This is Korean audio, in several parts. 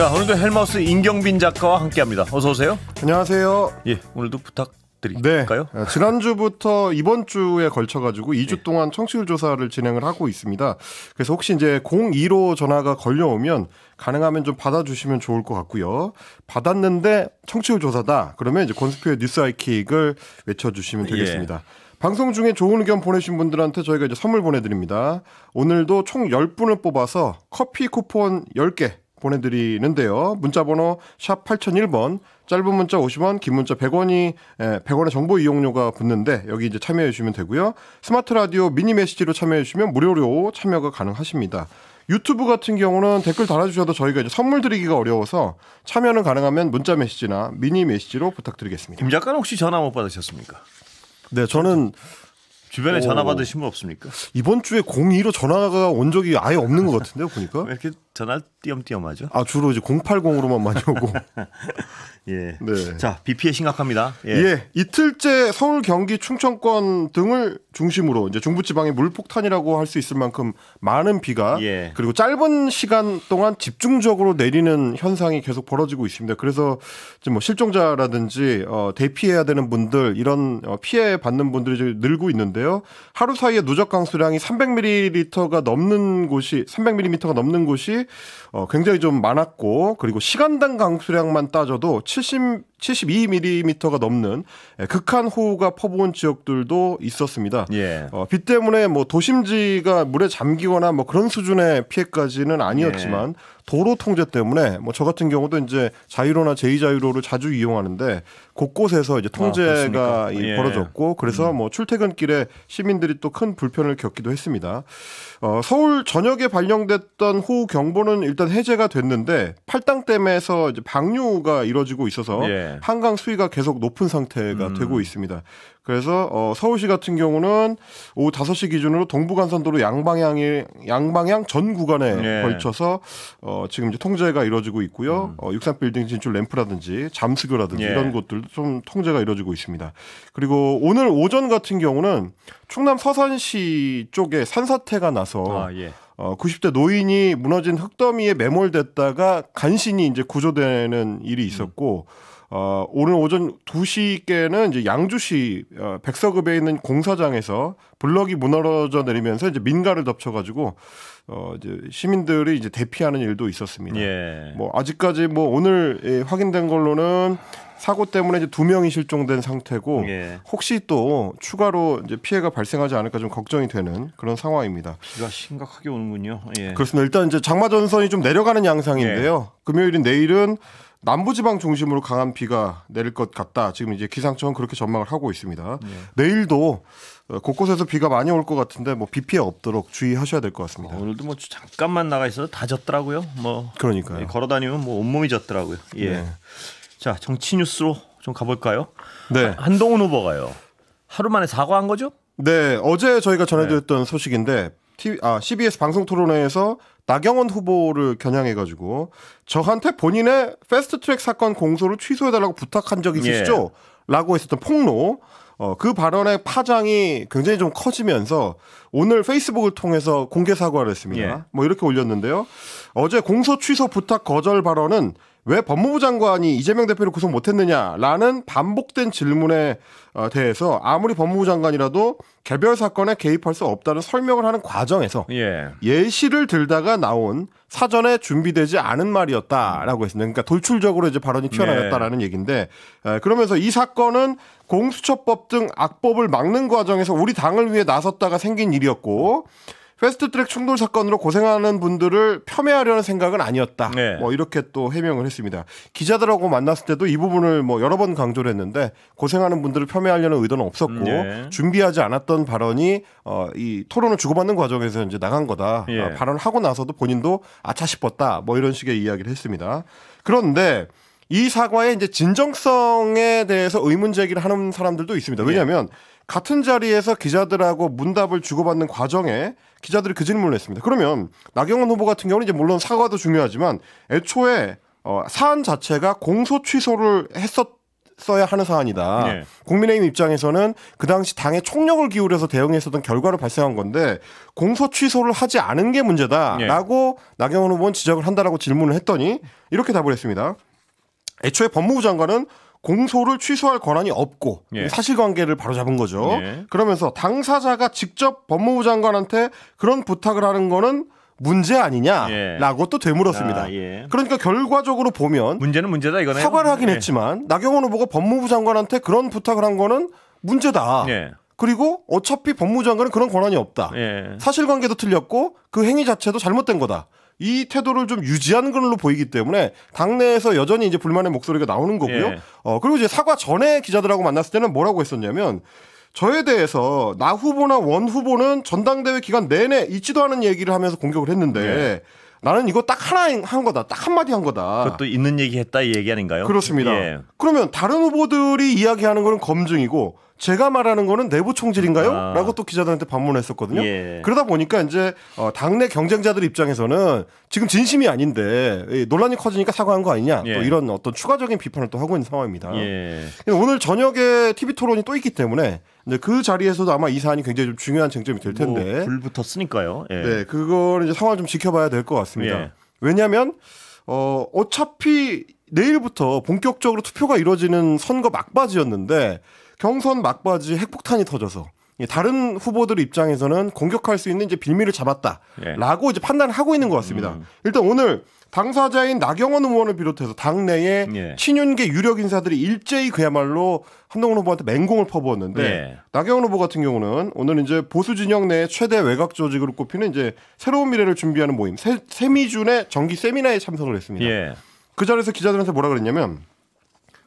자 오늘도 헬마우스 임경빈 작가와 함께합니다. 어서 오세요. 안녕하세요. 예 오늘도 부탁. 드릴까요? 네. 어, 지난주부터 이번 주에 걸쳐 가지고 2주 네. 예. 동안 청취율 조사를 진행을 하고 있습니다. 그래서 혹시 이제 02로 전화가 걸려오면 가능하면 좀 받아주시면 좋을 것 같고요. 받았는데 청취율 조사다. 그러면 이제 권수표의 뉴스 아이킥을 외쳐주시면 예. 되겠습니다. 예. 방송 중에 좋은 의견 보내신 분들한테 저희가 이제 선물 보내드립니다. 오늘도 총 10분을 뽑아서 커피 쿠폰 10개 보내드리는데요. 문자번호 샵 8001번, 짧은 문자 50원, 긴 문자 100원이, 100원의 예, 정보 이용료가 붙는데 여기 이제 참여해주시면 되고요. 스마트 라디오 미니 메시지로 참여해주시면 무료로 참여가 가능하십니다. 유튜브 같은 경우는 댓글 달아주셔도 저희가 이제 선물 드리기가 어려워서 참여는 가능하면 문자 메시지나 미니 메시지로 부탁드리겠습니다. 김작가 혹시 전화 못 받으셨습니까? 네, 저는 주변에 오, 전화 어, 받으신 분 없습니까? 이번 주에 02로 전화가 온 적이 아예 없는 것 같은데요, 보니까. 이렇게 전화 띄엄띄엄하죠. 아 주로 이제 080으로만 많이 오고. 예. 네. 자비 피해 심각합니다. 예. 예. 이틀째 서울, 경기, 충청권 등을 중심으로 이제 중부지방에 물폭탄이라고 할 수 있을 만큼 많은 비가 예. 그리고 짧은 시간 동안 집중적으로 내리는 현상이 계속 벌어지고 있습니다. 그래서 지금 뭐 실종자라든지 어, 대피해야 되는 분들 이런 어, 피해 받는 분들이 이제 늘고 있는데요. 하루 사이에 누적 강수량이 300mm가 넘는 곳이 300mm가 넘는 곳이 어, 굉장히 좀 많았고 그리고 시간당 강수량만 따져도 70 72mm가 넘는 예, 극한 호우가 퍼부은 지역들도 있었습니다. 예. 어, 비 때문에 뭐 도심지가 물에 잠기거나 뭐 그런 수준의 피해까지는 아니었지만 예. 도로 통제 때문에 뭐 저 같은 경우도 이제 자유로나 제2자유로를 자주 이용하는데 곳곳에서 이제 아, 통제가 아, 예. 벌어졌고 그래서 음. 뭐 출퇴근길에 시민들이 또 큰 불편을 겪기도 했습니다. 어, 서울 전역에 발령됐던 호우 경보는 일단 해제가 됐는데 팔당댐에서 이제 방류가 이뤄지고 있어서 예. 한강 수위가 계속 높은 상태가 음. 되고 있습니다. 그래서 어, 서울시 같은 경우는 오후 5시 기준으로 동부간선도로 양방향이 양방향 전 구간에 네. 걸쳐서 어, 지금 이제 통제가 이루어지고 있고요. 음. 어, 육산 빌딩 진출 램프라든지 잠수교라든지 네. 이런 곳들도 좀 통제가 이루어지고 있습니다. 그리고 오늘 오전 같은 경우는 충남 서산시 쪽에 산사태가 나서 아, 예. 어, 90대 노인이 무너진 흙더미에 매몰됐다가 간신히 이제 구조되는 일이 있었고 음. 어, 오늘 오전 2시께는 이제 양주시 어, 백서급에 있는 공사장에서 블럭이 무너져 내리면서 이제 민가를 덮쳐가지고 어, 이제 시민들이 이제 대피하는 일도 있었습니다. 예. 뭐 아직까지 뭐 오늘 예, 확인된 걸로는 사고 때문에 이제 두 명이 실종된 상태고 예. 혹시 또 추가로 이제 피해가 발생하지 않을까 좀 걱정이 되는 그런 상황입니다. 비가 심각하게 오는군요. 예. 그렇습니다. 일단 이제 장마 전선이 좀 내려가는 양상인데요. 예. 금요일인 내일은 남부지방 중심으로 강한 비가 내릴 것 같다. 지금 이제 기상청은 그렇게 전망을 하고 있습니다. 네. 내일도 어, 곳곳에서 비가 많이 올 것 같은데 뭐 비 피해 없도록 주의하셔야 될 것 같습니다. 어, 오늘도 뭐 잠깐만 나가 있어서 다 졌더라고요. 뭐 그러니까요. 예, 걸어 다니면 뭐 온몸이 졌더라고요. 예. 네. 자 정치 뉴스로 좀 가볼까요? 네. 한동훈 후보가요. 하루 만에 사과한 거죠? 네. 어제 저희가 전해드렸던 네. 소식인데 아, CBS 방송 토론회에서 나경원 후보를 겨냥해가지고 저한테 본인의 패스트트랙 사건 공소를 취소해달라고 부탁한 적이 있으시죠? 예. 라고 했었던 폭로 어, 그 발언의 파장이 굉장히 좀 커지면서 오늘 페이스북을 통해서 공개 사과를 했습니다. 예. 뭐 이렇게 올렸는데요. 어제 공소 취소 부탁 거절 발언은 왜 법무부 장관이 이재명 대표를 구속 못했느냐라는 반복된 질문에 어, 대해서 아무리 법무부 장관이라도 개별 사건에 개입할 수 없다는 설명을 하는 과정에서 예. 시를 들다가 나온 사전에 준비되지 않은 말이었다라고 했습니다. 그러니까 돌출적으로 이제 발언이 네. 튀어나왔다라는 예. 얘기인데 그러면서 이 사건은 공수처법 등 악법을 막는 과정에서 우리 당을 위해 나섰다가 생긴 일이었고 패스트트랙 충돌 사건으로 고생하는 분들을 폄훼하려는 생각은 아니었다. 네. 뭐 이렇게 또 해명을 했습니다. 기자들하고 만났을 때도 이 부분을 뭐 여러 번 강조를 했는데 고생하는 분들을 폄훼하려는 의도는 없었고 네. 준비하지 않았던 발언이 어, 이 토론을 주고받는 과정에서 이제 나간 거다. 예. 어, 발언하고 을 나서도 본인도 아차 싶었다. 뭐 이런 식의 이야기를 했습니다. 그런데 이 사과의 이제 진정성에 대해서 의문 제기를 하는 사람들도 있습니다. 예. 왜냐하면 예. 같은 자리에서 기자들하고 문답을 주고받는 과정에 기자들이 그 질문을 했습니다. 그러면 나경원 후보 같은 경우는 이제 물론 사과도 중요하지만 애초에 어, 사안 자체가 공소 취소를 했었 써야 하는 사안이다. 네. 국민의힘 입장에서는 그 당시 당의 총력을 기울여서 대응했었던 결과로 발생한 건데 공소 취소를 하지 않은 게 문제다라고 네. 나경원 후보는 지적을 한다라고 질문을 했더니 이렇게 답을 했습니다. 애초에 법무부 장관은 공소를 취소할 권한이 없고 예. 사실관계를 바로잡은 거죠. 예. 그러면서 당사자가 직접 법무부 장관한테 그런 부탁을 하는 거는 문제 아니냐라고 예. 또 되물었습니다. 아, 예. 그러니까 결과적으로 보면 문제는 문제다 이거네 사과를 하긴 예. 했지만 나경원 후보가 법무부 장관한테 그런 부탁을 한 거는 문제다. 예. 그리고 어차피 법무부 장관은 그런 권한이 없다. 예. 사실관계도 틀렸고 그 행위 자체도 잘못된 거다. 이 태도를 좀유지하는 걸로 보이기 때문에 당내에서 여전히 이제 불만의 목소리가 나오는 거고요. 예. 어, 그리고 이제 사과 전에 기자들하고 만났을 때는 뭐라고 했었냐면 저에 대해서 나 후보나 원 후보는 전당대회 기간 내내 잊지도 않은 얘기를 하면서 공격을 했는데 예. 나는 이거 딱 하나 한 거다. 딱 한마디 한 거다. 그것도 있는 얘기 했다 이 얘기 아닌가요? 그렇습니다. 예. 그러면 다른 후보들이 이야기하는 거는 검증이고 제가 말하는 거는 내부 총질인가요? 아. 라고 또 기자들한테 반문했었거든요. 예. 그러다 보니까 이제 어, 당내 경쟁자들 입장에서는 지금 진심이 아닌데 논란이 커지니까 사과한 거 아니냐 예. 또 이런 어떤 추가적인 비판을 또 하고 있는 상황입니다. 예. 오늘 저녁에 TV 토론이 또 있기 때문에 이제 그 자리에서도 아마 이 사안이 굉장히 좀 중요한 쟁점이 될 텐데 뭐, 불 붙었으니까요. 예. 네, 그걸 이제 상황 을좀 지켜봐야 될 것 같습니다. 예. 왜냐하면 어, 어차피 내일부터 본격적으로 투표가 이루어지는 선거 막바지였는데 경선 막바지 핵폭탄이 터져서 예, 다른 후보들 입장에서는 공격할 수 있는 이제 빌미를 잡았다라고 예. 이제 판단을 하고 있는 것 같습니다. 음. 일단 오늘 당사자인 나경원 의원을 비롯해서 당내의 예. 친윤계 유력 인사들이 일제히 그야말로 한동훈 후보한테 맹공을 퍼부었는데 예. 나경원 후보 같은 경우는 오늘 이제 보수 진영 내 최대 외곽 조직으로 꼽히는 이제 새로운 미래를 준비하는 모임 세, 세미준의 정기 세미나에 참석을 했습니다. 예. 그 자리에서 기자들한테 뭐라 그랬냐면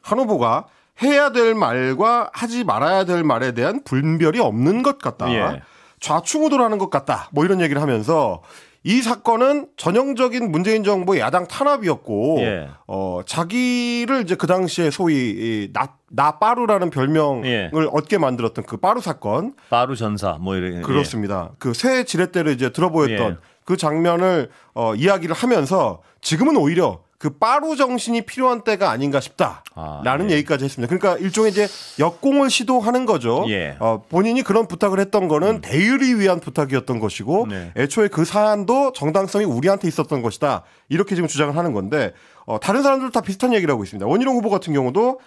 한 후보가 해야 될 말과 하지 말아야 될 말에 대한 분별이 없는 것 같다. 예. 좌충우돌하는 것 같다. 뭐 이런 얘기를 하면서 이 사건은 전형적인 문재인 정부의 야당 탄압이었고 예. 어 자기를 이제 그 당시에 소위 나 나빠루라는 별명을 예. 얻게 만들었던 그 빠루 사건, 빠루 전사 뭐 이런 예. 그렇습니다. 예. 그 그새 지렛대를 이제 들어보였던 예. 그 장면을 어 이야기를 하면서 지금은 오히려 그 빠루 정신이 필요한 때가 아닌가 싶다라는 아, 예. 얘기까지 했습니다. 그러니까 일종의 이제 역공을 시도하는 거죠. 예. 어, 본인이 그런 부탁을 했던 거는 음. 대의를 위한 부탁이었던 것이고 네. 애초에 그 사안도 정당성이 우리한테 있었던 것이다. 이렇게 지금 주장을 하는 건데 어, 다른 사람들 다 비슷한 얘기를 하고 있습니다. 원희룡 후보 같은 경우도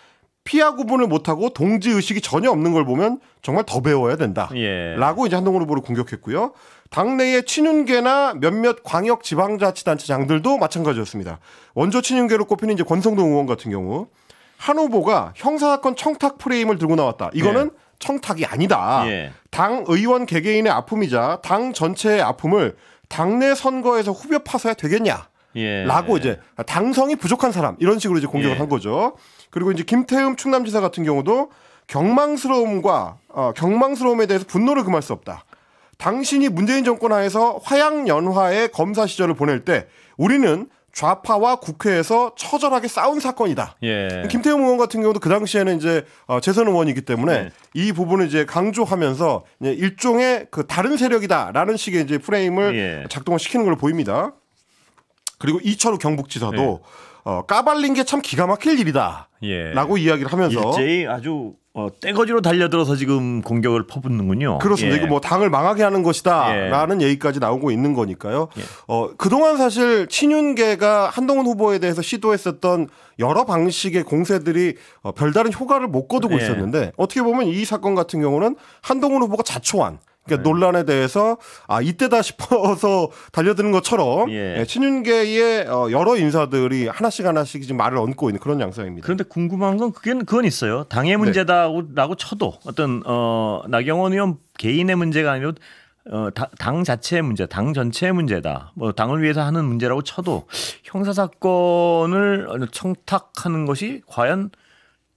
피하 구분을 못하고 동지 의식이 전혀 없는 걸 보면 정말 더 배워야 된다. 예. 라고 이제 한동훈 후보를 공격했고요. 당내의 친윤계나 몇몇 광역 지방자치단체장들도 마찬가지였습니다. 원조 친윤계로 꼽히는 이제 권성동 의원 같은 경우 한 후보가 형사사건 청탁 프레임을 들고 나왔다. 이거는 예. 청탁이 아니다. 예. 당 의원 개개인의 아픔이자 당 전체의 아픔을 당내 선거에서 후벼 파서야 되겠냐. 예. 라고 이제 당성이 부족한 사람 이런 식으로 이제 공격을 예. 한 거죠. 그리고 이제 김태흠 충남지사 같은 경우도 경망스러움과 어, 경망스러움에 대해서 분노를 금할 수 없다. 당신이 문재인 정권 하에서 화양연화의 검사 시절을 보낼 때 우리는 좌파와 국회에서 처절하게 싸운 사건이다. 예. 김태형 의원 같은 경우도 그 당시에는 이제 어, 재선 의원이기 때문에 예. 이 부분을 이제 강조하면서 이제 일종의 그 다른 세력이다라는 식의 이제 프레임을 예. 작동을 시키는 걸로 보입니다. 그리고 이철우 경북지사도 예. 어, 까발린 게 참 기가 막힐 일이다. 예. 라고 이야기를 하면서 일제히 아주 어, 떼거지로 달려들어서 지금 공격을 퍼붓는군요. 그렇습니다. 예. 이거 뭐 당을 망하게 하는 것이다라는 예. 얘기까지 나오고 있는 거니까요. 예. 어, 그동안 사실 친윤계가 한동훈 후보에 대해서 시도했었던 여러 방식의 공세들이 어, 별다른 효과를 못 거두고 예. 있었는데 어떻게 보면 이 사건 같은 경우는 한동훈 후보가 자초한 그러니까 네. 논란에 대해서 아 이때다 싶어서 달려드는 것처럼 예. 예 친윤계의 어, 여러 인사들이 하나씩 하나씩 지금 말을 얹고 있는 그런 양상입니다. 그런데 궁금한 건 그게 그건 있어요. 당의 네. 문제다라고 쳐도 어떤 어 나경원 의원 개인의 문제가 아니고 어, 당 자체의 문제, 당 전체의 문제다. 뭐 당을 위해서 하는 문제라고 쳐도 형사 사건을 청탁하는 것이 과연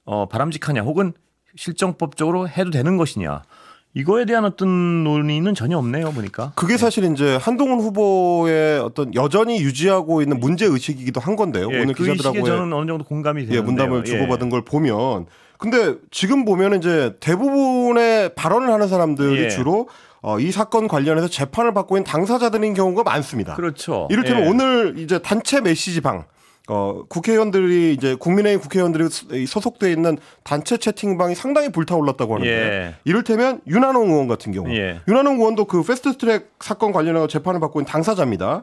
어, 바람직하냐, 혹은 실정법적으로 해도 되는 것이냐. 이거에 대한 어떤 논의는 전혀 없네요 보니까. 그게 네. 사실 이제 한동훈 후보의 어떤 여전히 유지하고 있는 문제 의식이기도 한 건데요. 예, 오늘 그기자들하고 저는 어느 정도 공감이 되는 예, 문담을 예. 주고받은 예. 걸 보면 근데 지금 보면 이제 대부분의 발언을 하는 사람들이 예. 주로 어, 이 사건 관련해서 재판을 받고 있는 당사자들인 경우가 많습니다. 그렇죠. 이를테면 예. 오늘 이제 단체 메시지방 어, 국회의원들이 이제 국민의힘 국회의원들이 소속돼 있는 단체 채팅방이 상당히 불타올랐다고 하는데 예. 이를테면 윤한홍 의원 같은 경우 예. 윤한홍 의원도 그 패스트트랙 사건 관련해서 재판을 받고 있는 당사자입니다.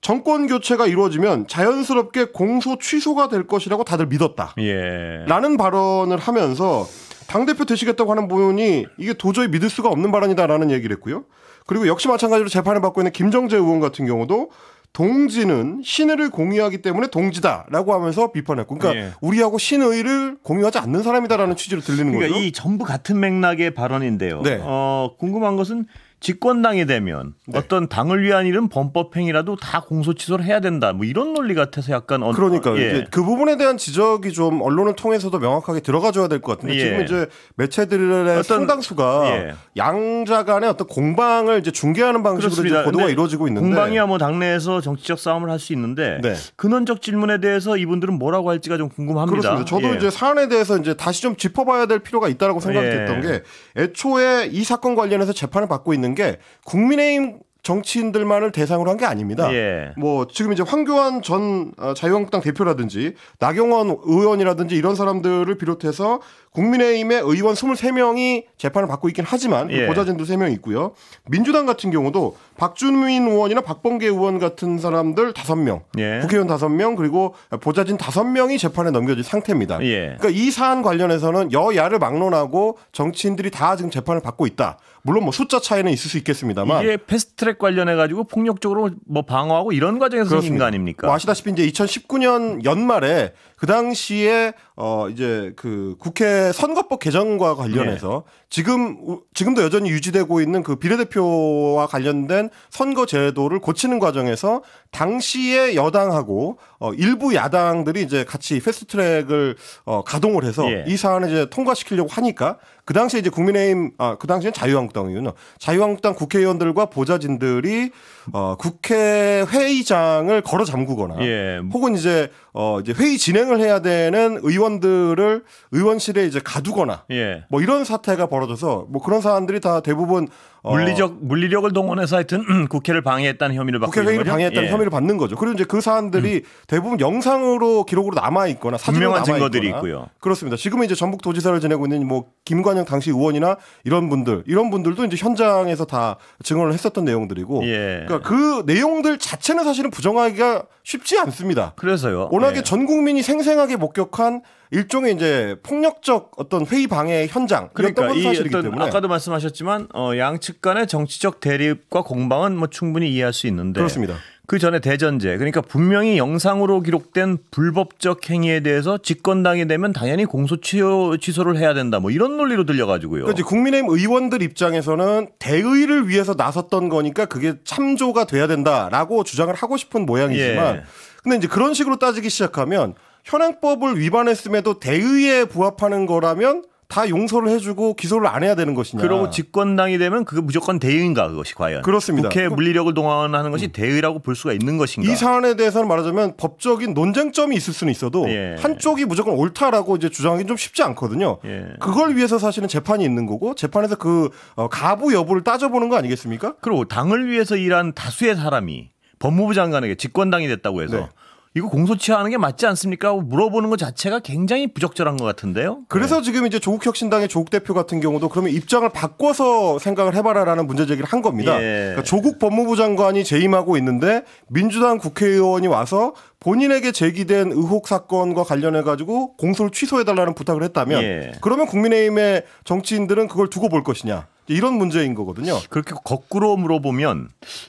정권 교체가 이루어지면 자연스럽게 공소 취소가 될 것이라고 다들 믿었다. 예. 라는 발언을 하면서 당대표 되시겠다고 하는 분이 이게 도저히 믿을 수가 없는 발언이다라는 얘기를 했고요. 그리고 역시 마찬가지로 재판을 받고 있는 김정재 의원 같은 경우도 동지는 신의를 공유하기 때문에 동지다라고 하면서 비판했고, 그러니까 예. 우리하고 신의를 공유하지 않는 사람이다라는 취지로 들리는 그러니까 거죠. 이 전부 같은 맥락의 발언인데요. 네. 어, 궁금한 것은 집권당이 되면 네. 어떤 당을 위한 일은 범법행위라도 다 공소취소를 해야 된다. 뭐 이런 논리 같아서 약간 언... 그러니까 예. 그 부분에 대한 지적이 좀 언론을 통해서도 명확하게 들어가줘야 될 것 같은데 예. 지금 이제 매체들의 어떤, 상당수가 예. 양자간의 어떤 공방을 이제 중계하는 방식으로 이제 보도가 이루어지고 있는데 공방이야 뭐 당내에서 정치적 싸움을 할 수 있는데 네. 근원적 질문에 대해서 이분들은 뭐라고 할지가 좀 궁금합니다. 그렇습니다. 저도 예. 이제 사안에 대해서 이제 다시 좀 짚어봐야 될 필요가 있다라고 생각했던 예. 게 애초에 이 사건 관련해서 재판을 받고 있는 되는 게 국민의힘 정치인들만을 대상으로 한 게 아닙니다. 예. 뭐 지금 이제 황교안 전 어, 자유한국당 대표라든지 나경원 의원이라든지 이런 사람들을 비롯해서 국민의힘의 의원 23명이 재판을 받고 있긴 하지만 예. 보좌진도 3명 있고요. 민주당 같은 경우도 박준민 의원이나 박범계 의원 같은 사람들 5명, 예. 국회의원 5명 그리고 보좌진 5명이 재판에 넘겨진 상태입니다. 예. 그러니까 이 사안 관련해서는 여야를 막론하고 정치인들이 다 지금 재판을 받고 있다. 물론 뭐 숫자 차이는 있을 수 있겠습니다만 이게 패스트트랙 관련해 가지고 폭력적으로 뭐 방어하고 이런 과정에서 그렇습니다. 생긴 거 아닙니까? 뭐 아시다시피 이제 2019년 연말에 그 당시에 어 이제 그 국회 선거법 개정과 관련해서 네. 지금 지금도 여전히 유지되고 있는 그 비례대표와 관련된 선거 제도를 고치는 과정에서 당시에 여당하고 어 일부 야당들이 이제 같이 패스트트랙을 어 가동을 해서 네. 이 사안을 이제 통과시키려고 하니까 그 당시에 이제 국민의힘 아 그 당시엔 자유한국당의원요 자유한국당 국회의원들과 보좌진들이 어 국회 회의장을 걸어 잠그거나 예. 혹은 이제 어 이제 회의 진행을 해야 되는 의원들을 의원실에 이제 가두거나 예. 뭐 이런 사태가 벌어져서 뭐 그런 사람들이다 대부분 어. 물리적 어, 물리력을 동원해서 하여튼 국회를 방해했다는 혐의를 받고 국회 회의를 방해했다는 예. 혐의를 받는 거죠. 그리고 이제 그 사안들이 음. 대부분 영상으로 기록으로 남아 있거나 분명한 증거들이 있고요. 그렇습니다. 지금은 이제 전북 도지사를 지내고 있는 뭐 김관영 당시 의원이나 이런 분들 이런 분들도 이제 현장에서 다 증언을 했었던 내용들이고 예. 그러니까 그 내용들 자체는 사실은 부정하기가 쉽지 않습니다. 그래서요. 워낙에 예. 전 국민이 생생하게 목격한 일종의 이제 폭력적 어떤 회의 방해 현장 그러니까 이 어떤 때문에. 아까도 말씀하셨지만 어, 양측 간의 정치적 대립과 공방은 뭐 충분히 이해할 수 있는데 그렇습니다. 그 전에 대전제 그러니까 분명히 영상으로 기록된 불법적 행위에 대해서 집권당이 되면 당연히 공소 취소를 해야 된다 뭐 이런 논리로 들려가지고요. 그러니까 국민의힘 의원들 입장에서는 대의를 위해서 나섰던 거니까 그게 참조가 돼야 된다라고 주장을 하고 싶은 모양이지만. 예. 근데 이제 그런 식으로 따지기 시작하면 현행법을 위반했음에도 대의에 부합하는 거라면 다 용서를 해주고 기소를 안 해야 되는 것이냐. 그러고 집권당이 되면 그게 무조건 대의인가 그것이 과연. 그렇습니다. 국회 그러니까 물리력을 동원하는 것이 음. 대의라고 볼 수가 있는 것인가. 이 사안에 대해서는 말하자면 법적인 논쟁점이 있을 수는 있어도 예. 한쪽이 무조건 옳다라고 이제 주장하기 좀 쉽지 않거든요. 예. 그걸 위해서 사실은 재판이 있는 거고 재판에서 그 어, 가부 여부를 따져보는 거 아니겠습니까? 그리고 당을 위해서 일한 다수의 사람이 법무부 장관에게 직권당이 됐다고 해서 네. 이거 공소취효하는게 맞지 않습니까? 물어보는 것 자체가 굉장히 부적절한 것 같은데요. 그래서 네. 지금 이제 조국 혁신당의 조국 대표 같은 경우도 그러면 입장을 바꿔서 생각을 해봐라라는 문제 제기를 한 겁니다. 예. 그러니까 조국 법무부 장관이 재임하고 있는데 민주당 국회의원이 와서 본인에게 제기된 의혹 사건과 관련해 가지고 공소를 취소해달라는 부탁을 했다면 예. 그러면 국민의힘의 정치인들은 그걸 두고 볼 것이냐? 이런 문제인 거거든요. 그렇게 거꾸로 물어보면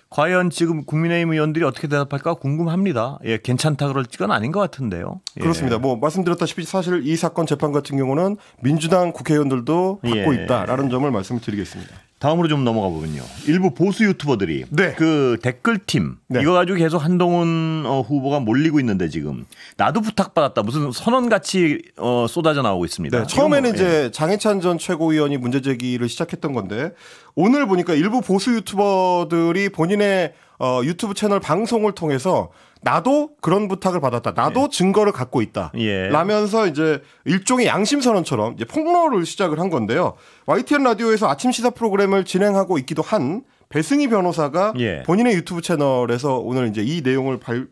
과연 지금 국민의힘 의원들이 어떻게 대답할까 궁금합니다. 예, 괜찮다 그럴지 건 아닌 것 같은데요. 예. 그렇습니다. 뭐 말씀드렸다시피 사실 이 사건 재판 같은 경우는 민주당 국회의원들도 받고 예. 있다라는 점을 말씀드리겠습니다. 다음으로 좀 넘어가 보면요. 일부 보수 유튜버들이 네. 그 댓글팀 네. 이거 가지고 계속 한동훈 어, 후보가 몰리고 있는데 지금 나도 부탁받았다 무슨 선언 같이 어, 쏟아져 나오고 있습니다. 네. 처음에는 거, 이제 예. 장해찬 전 최고위원이 문제 제기를 시작했던 건데 오늘 보니까 일부 보수 유튜버들이 본인의 어, 유튜브 채널 방송을 통해서 나도 그런 부탁을 받았다. 나도 예. 증거를 갖고 있다. 예. 라면서 이제 일종의 양심 선언처럼 이제 폭로를 시작을 한 건데요. YTN 라디오에서 아침 시사 프로그램을 진행하고 있기도 한 배승희 변호사가 예. 본인의 유튜브 채널에서 오늘 이제 이 내용을 발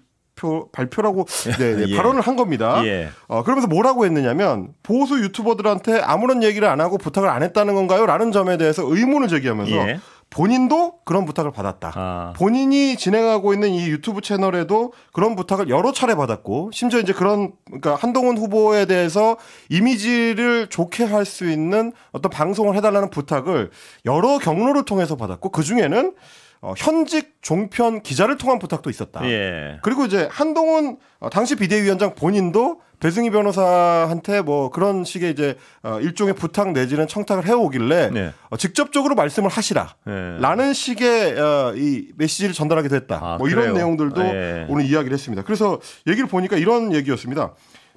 발표, 라고 예. 네, 네, 예. 발언을 한 겁니다. 예. 어, 그러면서 뭐라고 했느냐면 보수 유튜버들한테 아무런 얘기를 안 하고 부탁을 안 했다는 건가요? 라는 점에 대해서 의문을 제기하면서 예. 본인도 그런 부탁을 받았다. 아. 본인이 진행하고 있는 이 유튜브 채널에도 그런 부탁을 여러 차례 받았고 심지어 이제 그런 그러니까 한동훈 후보에 대해서 이미지를 좋게 할 수 있는 어떤 방송을 해달라는 부탁을 여러 경로를 통해서 받았고 그 중에는 어, 현직 종편 기자를 통한 부탁도 있었다. 예. 그리고 이제 한동훈 어, 당시 비대위원장 본인도 배승희 변호사한테 뭐 그런 식의 이제 어, 일종의 부탁 내지는 청탁을 해오길래 네. 어, 직접적으로 말씀을 하시라라는 네. 식의 어, 이 메시지를 전달하게 됐다. 아, 뭐 그래요? 이런 내용들도 네. 오늘 이야기를 했습니다. 그래서 얘기를 보니까 이런 얘기였습니다.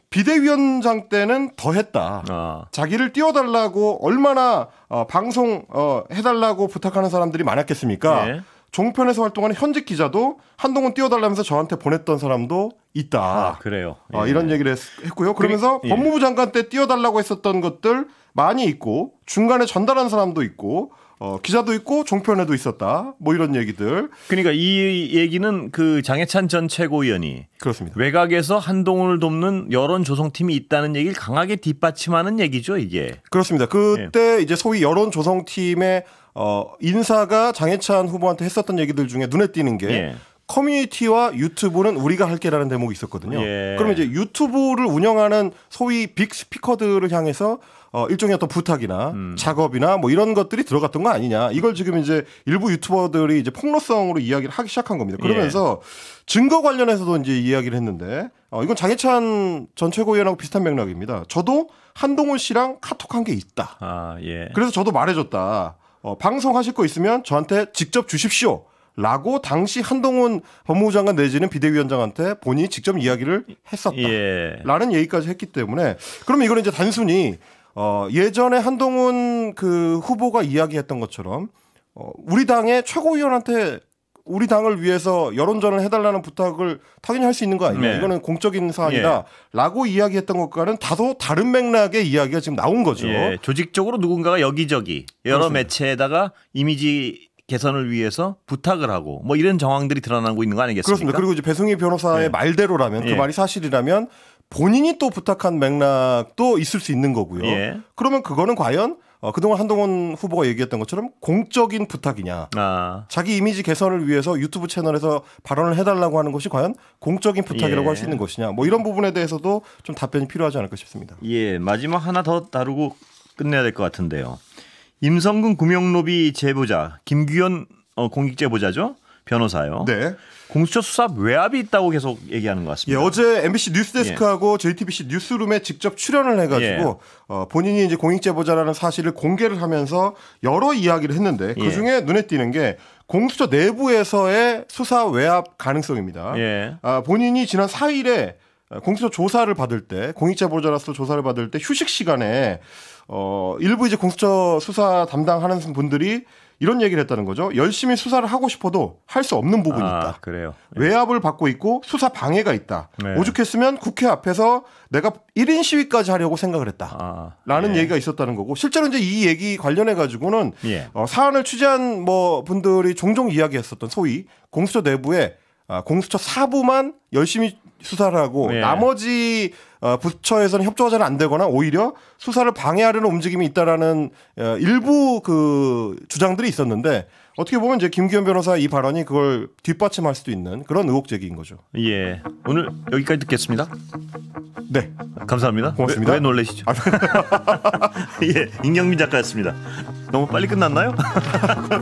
비대위원장 때는 더 했다. 아. 자기를 띄워달라고 얼마나 어, 방송 어, 해달라고 부탁하는 사람들이 많았겠습니까? 예. 종편에서 활동하는 현직 기자도 한동훈 띄워달라면서 저한테 보냈던 사람도 있다. 아, 그래요. 예. 아, 이런 예. 얘기를 했, 고요 그러면서 그, 예. 법무부 장관 때 띄워달라고 했었던 것들 많이 있고 중간에 전달한 사람도 있고 어, 기자도 있고 종편에도 있었다. 뭐 이런 얘기들. 그러니까 이 얘기는 그 장해찬 전 최고위원이 그렇습니다. 외곽에서 한동훈을 돕는 여론 조성팀이 있다는 얘기를 강하게 뒷받침하는 얘기죠, 이게. 그렇습니다. 그때 예. 이제 소위 여론 조성팀의 어, 인사가 장해찬 후보한테 했었던 얘기들 중에 눈에 띄는 게 예. 커뮤니티와 유튜브는 우리가 할게라는 대목이 있었거든요. 예. 그러면 이제 유튜브를 운영하는 소위 빅 스피커들을 향해서 어, 일종의 어떤 부탁이나 음. 작업이나 뭐 이런 것들이 들어갔던 거 아니냐. 이걸 지금 이제 일부 유튜버들이 이제 폭로성으로 이야기를 하기 시작한 겁니다. 그러면서 예. 증거 관련해서도 이제 이야기를 했는데 어, 이건 장해찬 전 최고위원하고 비슷한 맥락입니다. 저도 한동훈 씨랑 카톡한 게 있다. 아, 예. 그래서 저도 말해줬다. 어, 방송하실 거 있으면 저한테 직접 주십시오. 라고 당시 한동훈 법무부 장관 내지는 비대위원장한테 본인이 직접 이야기를 했었다. 예. 라는 얘기까지 했기 때문에 그러면 이거는 이제 단순히 어, 예전에 한동훈 그 후보가 이야기했던 것처럼 어, 우리 당의 최고위원한테 우리 당을 위해서 여론전을 해달라는 부탁을 당연히 할 수 있는 거 아니냐. 네. 이거는 공적인 사안이다라고 예. 이야기했던 것과는 다소 다른 맥락의 이야기가 지금 나온 거죠. 예. 조직적으로 누군가가 여기저기 여러 그렇습니다. 매체에다가 이미지 개선을 위해서 부탁을 하고 뭐 이런 정황들이 드러나고 있는 거 아니겠습니까? 그렇습니다. 그리고 이제 배승희 변호사의 예. 말대로라면 그 예. 말이 사실이라면 본인이 또 부탁한 맥락도 있을 수 있는 거고요. 예. 그러면 그거는 과연 어, 그동안 한동훈 후보가 얘기했던 것처럼 공적인 부탁이냐, 아. 자기 이미지 개선을 위해서 유튜브 채널에서 발언을 해달라고 하는 것이 과연 공적인 부탁이라고 예. 할수 있는 것이냐, 뭐 이런 부분에 대해서도 좀 답변이 필요하지 않을까 싶습니다. 예, 마지막 하나 더 다루고 끝내야 될 것 같은데요. 임성근 구명로비 제보자 김규현 어, 공익제보자죠, 변호사요. 네. 공수처 수사 외압이 있다고 계속 얘기하는 것 같습니다. 예, 어제 MBC 뉴스데스크하고 예. JTBC 뉴스룸에 직접 출연을 해가지고 예. 어, 본인이 이제 공익제보자라는 사실을 공개를 하면서 여러 이야기를 했는데 예. 그 중에 눈에 띄는 게 공수처 내부에서의 수사 외압 가능성입니다. 예. 아, 본인이 지난 4일에 공수처 조사를 받을 때 공익제보자로서 조사를 받을 때 휴식 시간에 어, 일부 이제 공수처 수사 담당하는 분들이 이런 얘기를 했다는 거죠. 열심히 수사를 하고 싶어도 할 수 없는 부분이 아, 있다. 그래요. 네. 외압을 받고 있고 수사 방해가 있다. 네. 오죽했으면 국회 앞에서 내가 1인 시위까지 하려고 생각을 했다. 아, 라는 아, 예. 얘기가 있었다는 거고 실제로 이제 이 얘기 관련해 가지고는 예. 어, 사안을 취재한 뭐 분들이 종종 이야기했었던 소위 공수처 내부에 아, 공수처 사부만 열심히 수사를 하고 예. 나머지 어, 부처에서는 협조하자는 안 되거나 오히려 수사를 방해하려는 움직임이 있다라는 어, 일부 그 주장들이 있었는데 어떻게 보면 이제 김기현 변호사 이 발언이 그걸 뒷받침할 수도 있는 그런 의혹 제기인 거죠. 예. 오늘 여기까지 듣겠습니다. 네. 감사합니다. 고맙습니다. 왜, 왜 놀래시죠? 아, 네. 예. 임경민 작가였습니다. 너무 빨리 끝났나요?